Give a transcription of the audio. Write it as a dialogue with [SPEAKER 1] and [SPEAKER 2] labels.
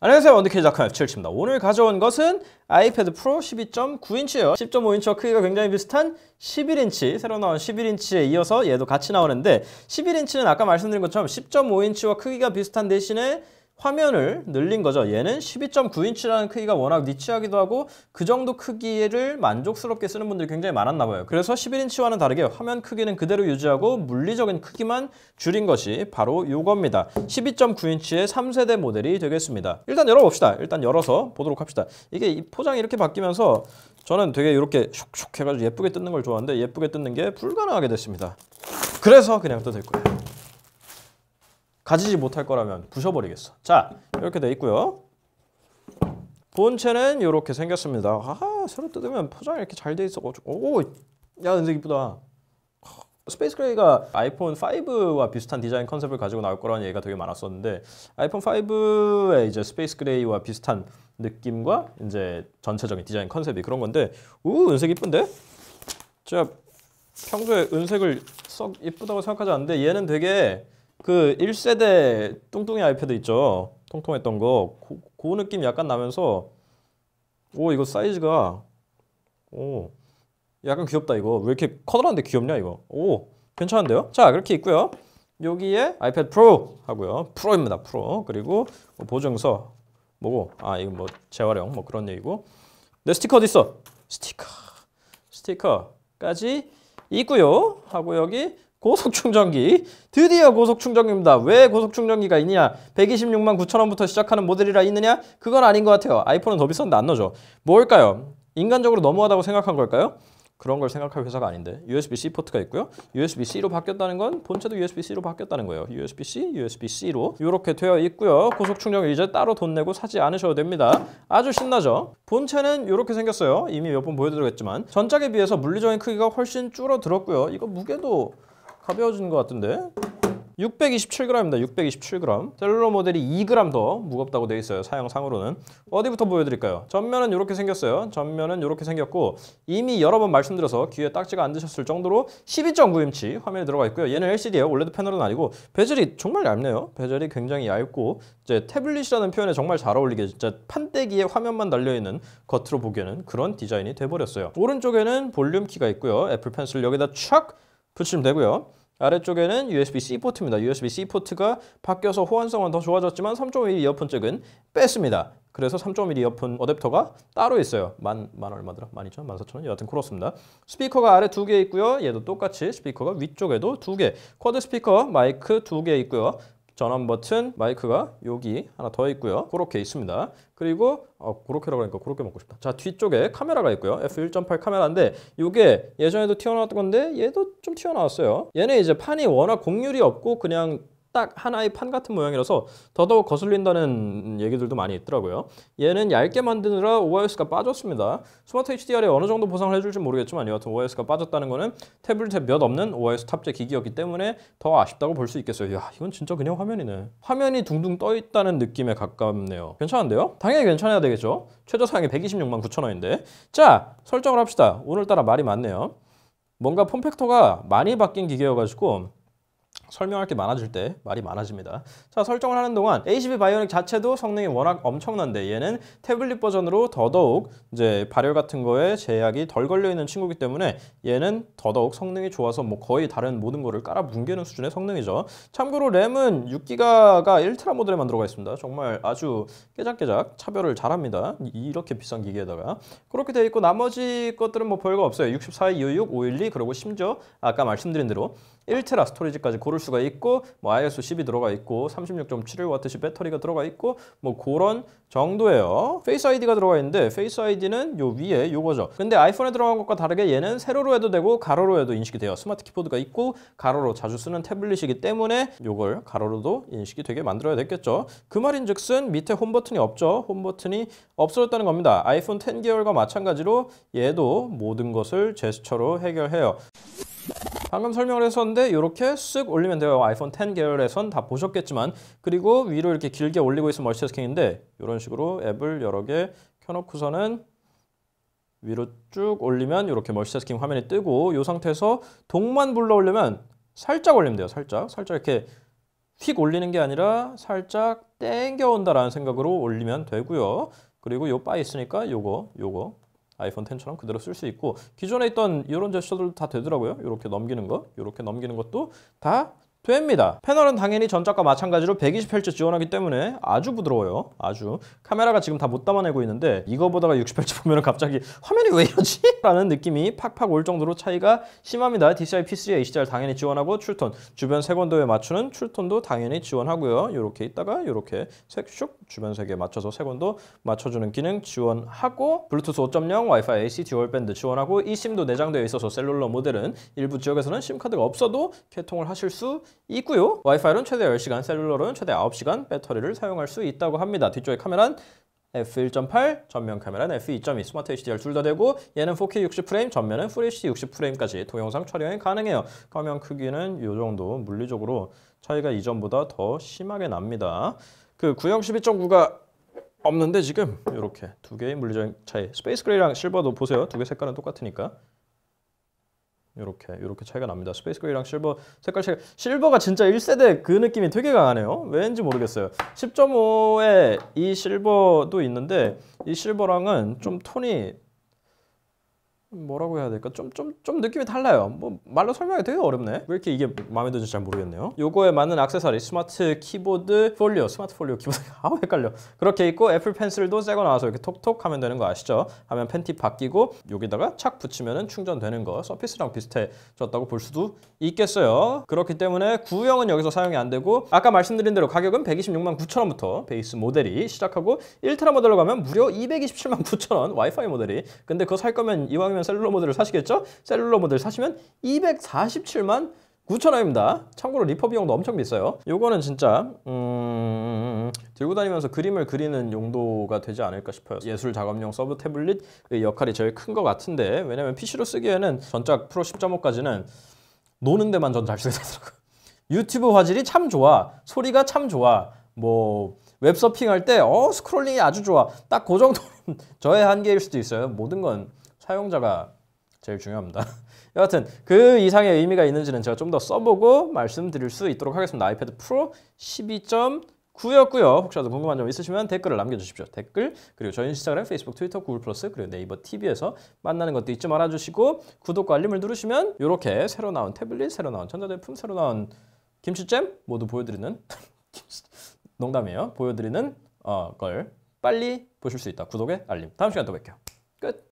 [SPEAKER 1] 안녕하세요 원더키즈 작가 F77입니다 오늘 가져온 것은 아이패드 프로 12.9인치예요 10.5인치와 크기가 굉장히 비슷한 11인치 새로 나온 11인치에 이어서 얘도 같이 나오는데 11인치는 아까 말씀드린 것처럼 10.5인치와 크기가 비슷한 대신에 화면을 늘린 거죠. 얘는 12.9인치라는 크기가 워낙 니치하기도 하고 그 정도 크기를 만족스럽게 쓰는 분들이 굉장히 많았나 봐요. 그래서 11인치와는 다르게 화면 크기는 그대로 유지하고 물리적인 크기만 줄인 것이 바로 이겁니다. 12.9인치의 3세대 모델이 되겠습니다. 일단 열어봅시다. 일단 열어서 보도록 합시다. 이게 포장이 이렇게 바뀌면서 저는 되게 이렇게 슉슉 해가지고 예쁘게 뜯는 걸 좋아하는데 예쁘게 뜯는 게 불가능하게 됐습니다. 그래서 그냥 뜯을 거예요. 가지지 못할 거라면 부셔버리겠어. 자, 이렇게 돼 있고요. 본체는 이렇게 생겼습니다. 아하, 새로 뜯으면 포장이 이렇게 잘 돼 있어가지고 오, 야 은색 이쁘다. 스페이스 그레이가 아이폰 5와 비슷한 디자인 컨셉을 가지고 나올 거라는 얘기가 되게 많았었는데 아이폰 5의 이제 스페이스 그레이와 비슷한 느낌과 이제 전체적인 디자인 컨셉이 그런 건데 우 은색 이쁜데? 제가 평소에 은색을 썩 이쁘다고 생각하지 않는데 얘는 되게 그 1세대 뚱뚱이 아이패드 있죠. 통통했던 거. 고, 그 느낌 약간 나면서 오 이거 사이즈가 오 약간 귀엽다 이거. 왜 이렇게 커다란데 귀엽냐 이거. 오 괜찮은데요? 자 그렇게 있고요. 여기에 아이패드 프로 하고요. 프로입니다. 프로. 그리고 뭐 보증서 뭐고 아 이거 뭐 재활용 뭐 그런 얘기고 내 네, 스티커 어디 있어? 스티커 스티커까지 있고요. 하고 여기 고속충전기 드디어 고속충전기입니다 왜 고속충전기가 있냐 126만 9천원부터 시작하는 모델이라 있느냐 그건 아닌 것 같아요 아이폰은 더 비싼데 안 넣어줘 뭘까요 인간적으로 너무하다고 생각한 걸까요 그런 걸 생각할 회사가 아닌데 USB-C 포트가 있고요 USB-C로 바뀌었다는 건 본체도 USB-C로 바뀌었다는 거예요 USB-C, USB-C로 이렇게 되어 있고요 고속충전기 이제 따로 돈 내고 사지 않으셔도 됩니다 아주 신나죠 본체는 이렇게 생겼어요 이미 몇 번 보여드렸지만 전작에 비해서 물리적인 크기가 훨씬 줄어들었고요 이거 무게도 가벼워진것 같은데? 627g입니다. 627g. 셀룰러 모델이 2g 더 무겁다고 되어 있어요. 사양상으로는. 어디부터 보여드릴까요? 전면은 이렇게 생겼어요. 전면은 이렇게 생겼고 이미 여러 번 말씀드려서 귀에 딱지가 안 드셨을 정도로 12.9인치 화면에 들어가 있고요. 얘는 LCD예요. 올레드 패널은 아니고 베젤이 정말 얇네요. 베젤이 굉장히 얇고 이제 태블릿이라는 표현에 정말 잘 어울리게 진짜 판때기에 화면만 달려있는 겉으로 보기에는 그런 디자인이 돼버렸어요. 오른쪽에는 볼륨 키가 있고요. 애플 펜슬 여기다 촥 붙이면 되고요. 아래쪽에는 USB-C 포트입니다. USB-C 포트가 바뀌어서 호환성은 더 좋아졌지만 3.1 이어폰 쪽은 뺐습니다. 그래서 3.1 이어폰 어댑터가 따로 있어요. 만, 만 얼마더라? 12,000원? 14,000원? 여하튼 그렇습니다. 스피커가 아래 두 개 있고요. 얘도 똑같이 스피커가 위쪽에도 두 개. 쿼드 스피커 마이크 두 개 있고요. 전원 버튼, 마이크가 여기 하나 더 있고요. 그렇게 있습니다. 그리고 어, 그렇게라고 하니까 그렇게 먹고 싶다. 자 뒤쪽에 카메라가 있고요. f1.8 카메라인데 이게 예전에도 튀어나왔던 건데 얘도 좀 튀어나왔어요. 얘는 이제 판이 워낙 공률이 없고 그냥 딱 하나의 판 같은 모양이라서 더더욱 거슬린다는 얘기들도 많이 있더라고요. 얘는 얇게 만드느라 OIS가 빠졌습니다. 스마트 HDR에 어느 정도 보상을 해줄지 모르겠지만 여하튼 OIS가 빠졌다는 거는 태블릿에 몇 없는 OIS 탑재 기기였기 때문에 더 아쉽다고 볼 수 있겠어요. 야 이건 진짜 그냥 화면이네. 화면이 둥둥 떠 있다는 느낌에 가깝네요. 괜찮은데요? 당연히 괜찮아야 되겠죠? 최저 사양이 126만 9천 원인데 자 설정을 합시다. 오늘따라 말이 많네요. 뭔가 폼팩터가 많이 바뀐 기계여가지고 설명할 게 많아질 때 말이 많아집니다. 자 설정을 하는 동안 A12 바이오닉 자체도 성능이 워낙 엄청난데 얘는 태블릿 버전으로 더더욱 이제 발열 같은 거에 제약이 덜 걸려있는 친구기 때문에 얘는 더더욱 성능이 좋아서 뭐 거의 다른 모든 거를 깔아 뭉개는 수준의 성능이죠. 참고로 램은 6기가가 1트라 모델에만 들어가 있습니다. 정말 아주 깨작깨작 차별을 잘합니다. 이렇게 비싼 기계에다가 그렇게 돼 있고 나머지 것들은 뭐 별거 없어요. 64, 256, 512 그리고 심지어 아까 말씀드린 대로 1트라 스토리지까지 기준까지 고를 수가 있고 뭐 ISO 10이 들어가 있고 36.71Wh 배터리가 들어가 있고 뭐 그런 정도예요. 페이스 아이디가 들어가 있는데 페이스 아이디는 요 위에 요거죠. 근데 아이폰에 들어간 것과 다르게 얘는 세로로 해도 되고 가로로 해도 인식이 돼요. 스마트 키보드가 있고 가로로 자주 쓰는 태블릿이기 때문에 요걸 가로로도 인식이 되게 만들어야 됐겠죠. 그 말인즉슨 밑에 홈 버튼이 없죠. 홈 버튼이 없어졌다는 겁니다. 아이폰 10 계열과 마찬가지로 얘도 모든 것을 제스처로 해결해요. 방금 설명을 했었는데 이렇게 쓱 올리면 돼요. 아이폰 10 계열에선 다 보셨겠지만 그리고 위로 이렇게 길게 올리고 있으면 멀티태스킹인데 이런 식으로 앱을 여러 개 켜놓고서는 위로 쭉 올리면 이렇게 멀티태스킹 화면이 뜨고 이 상태에서 동만 불러 올리면 살짝 올리면 돼요. 살짝 살짝 이렇게 휙 올리는 게 아니라 살짝 땡겨온다라는 생각으로 올리면 되고요. 그리고 요바 있으니까 요거 요거 아이폰 10처럼 그대로 쓸 수 있고 기존에 있던 이런 제스처들 다 되더라고요. 이렇게 넘기는 거, 이렇게 넘기는 것도 다 됩니다. 패널은 당연히 전작과 마찬가지로 120Hz 지원하기 때문에 아주 부드러워요. 아주. 카메라가 지금 다 못 담아내고 있는데 이거보다가 60Hz 보면 갑자기 화면이 왜 이러지? 라는 느낌이 팍팍 올 정도로 차이가 심합니다. DCI P3 HDR 당연히 지원하고 출톤, 주변 색온도에 맞추는 출톤도 당연히 지원하고요. 이렇게 있다가 이렇게 색슉 주변 색에 맞춰서 색온도 맞춰주는 기능 지원하고 블루투스 5.0 와이파이 AC 듀얼밴드 지원하고 이 심도 내장되어 있어서 셀룰러 모델은 일부 지역에서는 심카드가 없어도 개통을 하실 수 있고요. 와이파이는 최대 10시간, 셀룰러로는 최대 9시간 배터리를 사용할 수 있다고 합니다. 뒤쪽에 카메라는 f1.8, 전면 카메라는 f2.2, 스마트 HDR 둘 다 되고 얘는 4K 60프레임, 전면은 FHD 60프레임까지 동영상 촬영이 가능해요. 화면 크기는 이 정도 물리적으로 차이가 이전보다 더 심하게 납니다. 그 구형 12.9가 없는데 지금 이렇게 두 개의 물리적인 차이 스페이스 그레이랑 실버도 보세요. 두 개 색깔은 똑같으니까 이렇게 이렇게 차이가 납니다. 스페이스 그레이랑 실버 색깔 차이 실버가 진짜 1세대 그 느낌이 되게 강하네요. 왠지 모르겠어요. 10.5에 이 실버도 있는데 이 실버랑은 좀 톤이 뭐라고 해야 될까? 좀, 좀, 좀 느낌이 달라요. 뭐 말로 설명이 되게 어렵네. 왜 이렇게 이게 마음에 드는지 잘 모르겠네요. 요거에 맞는 악세사리, 스마트 키보드 폴리오, 스마트 폴리오 키보드, 아우 헷갈려. 그렇게 있고 애플 펜슬도 새거 나와서 이렇게 톡톡 하면 되는 거 아시죠? 하면 팬티 바뀌고 여기다가 착 붙이면 충전되는 거 서피스랑 비슷해졌다고 볼 수도 있겠어요. 그렇기 때문에 구형은 여기서 사용이 안 되고 아까 말씀드린 대로 가격은 126만 9천 원부터 베이스 모델이 시작하고 1트라 모델로 가면 무려 227만 9천 원 와이파이 모델이 근데 그거 살 거면 이왕이면 5 0 0 셀룰러 모델을 사시겠죠? 셀룰러 모델 사시면 247만 9,000원입니다. 참고로 리퍼 비용도 엄청 비싸요. 요거는 진짜 음... 들고 다니면서 그림을 그리는 용도가 되지 않을까 싶어요. 예술 작업용 서브 태블릿의 역할이 제일 큰 것 같은데 왜냐면 PC로 쓰기에는 전작 프로 10.5까지는 노는 데만 전 잘 쓰게 되더라고요. 유튜브 화질이 참 좋아. 소리가 참 좋아. 뭐 웹서핑할 때 어 스크롤링이 아주 좋아. 딱 그 정도는 저의 한계일 수도 있어요. 모든 건 사용자가 제일 중요합니다. 여하튼 그 이상의 의미가 있는지는 제가 좀 더 써보고 말씀드릴 수 있도록 하겠습니다. 아이패드 프로 12.9였고요. 혹시라도 궁금한 점 있으시면 댓글을 남겨주십시오. 댓글 그리고 저희 인스타그램, 페이스북, 트위터, 구글 플러스 그리고 네이버 TV에서 만나는 것도 잊지 말아주시고 구독과 알림을 누르시면 이렇게 새로 나온 태블릿, 새로 나온 전자제품, 새로 나온 김치잼 모두 보여드리는 농담이에요. 보여드리는 어, 걸 빨리 보실 수 있다. 구독에 알림. 다음 시간 에또 뵐게요. 끝.